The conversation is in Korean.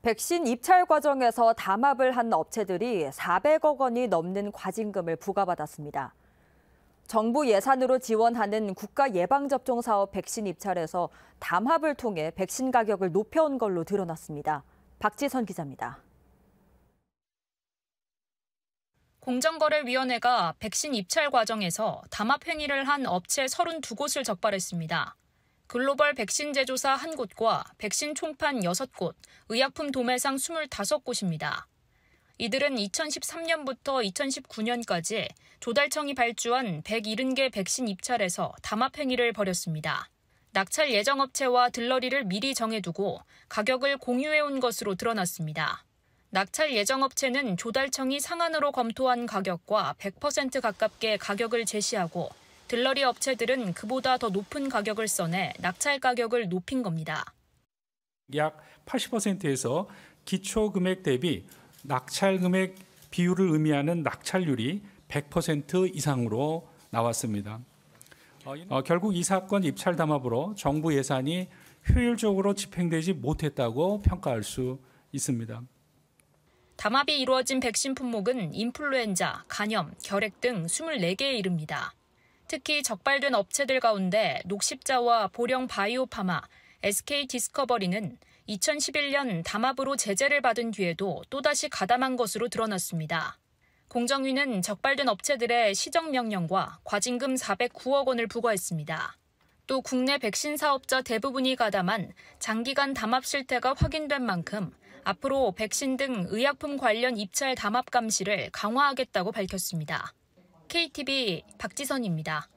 백신 입찰 과정에서 담합을 한 업체들이 400억 원이 넘는 과징금을 부과받았습니다. 정부 예산으로 지원하는 국가 예방접종 사업 백신 입찰에서 담합을 통해 백신 가격을 높여온 걸로 드러났습니다. 박지선 기자입니다. 공정거래위원회가 백신 입찰 과정에서 담합 행위를 한 업체 32곳을 적발했습니다. 글로벌 백신 제조사 한 곳과 백신 총판 6곳, 의약품 도매상 25곳입니다. 이들은 2013년부터 2019년까지 조달청이 발주한 170개 백신 입찰에서 담합행위를 벌였습니다. 낙찰 예정업체와 들러리를 미리 정해두고 가격을 공유해온 것으로 드러났습니다. 낙찰 예정업체는 조달청이 상한으로 검토한 가격과 100% 가깝게 가격을 제시하고 들러리 업체들은 그보다 더 높은 가격을 써내 낙찰 가격을 높인 겁니다. 약 80%에서 기초 금액 대비 낙찰 금액 비율을 의미하는 낙찰률이 100% 이상으로 나왔습니다. 어, 어, 결국 이 사건 입찰 담합으로 정부 예산이 효율적으로 집행되지 못했다고 평가할 수 있습니다. 담합이 이루어진 백신 품목은 인플루엔자, 간염, 결핵 등 24개에 이릅니다. 특히 적발된 업체들 가운데 녹십자와 보령 바이오파마, SK 디스커버리는 2011년 담합으로 제재를 받은 뒤에도 또다시 가담한 것으로 드러났습니다. 공정위는 적발된 업체들의 시정명령과 과징금 409억 원을 부과했습니다. 또 국내 백신 사업자 대부분이 가담한 장기간 담합 실태가 확인된 만큼 앞으로 백신 등 의약품 관련 입찰 담합 감시를 강화하겠다고 밝혔습니다. KTV 박지선입니다.